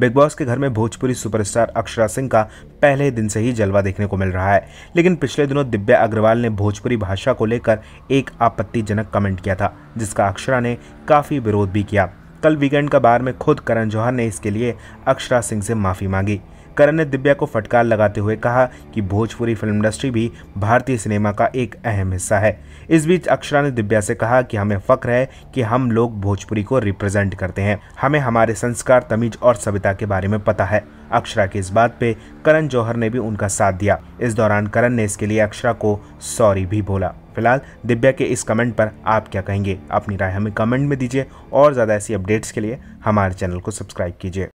big boss के घर में भोजपुरी सुपरस्टार अक्षरा सिंह का पहले दिन से ही जलवा देखने को मिल रहा है लेकिन पिछले दिनों दिव्या अग्रवाल ने भोजपुरी भाषा को लेकर एक आपत्तिजनक कमेंट किया था जिसका अक्षरा ने काफ़ी विरोध भी किया कल वीकेंड का बार में खुद करण जौहर ने इसके लिए अक्षरा सिंह से माफ़ी मांगी करण ने दिव्या को फटकार लगाते हुए कहा कि भोजपुरी फिल्म इंडस्ट्री भी भारतीय सिनेमा का एक अहम हिस्सा है इस बीच अक्षरा ने दिव्या से कहा कि हमें फक्र है कि हम लोग भोजपुरी को रिप्रेजेंट करते हैं हमें हमारे संस्कार तमीज और सभ्यता के बारे में पता है अक्षरा की इस बात पे करण जौहर ने भी उनका साथ दिया इस दौरान करण ने इसके लिए अक्षरा को सॉरी भी बोला फिलहाल दिव्या के इस कमेंट पर आप क्या कहेंगे अपनी राय हमें कमेंट में दीजिए और ज़्यादा ऐसी अपडेट्स के लिए हमारे चैनल को सब्सक्राइब कीजिए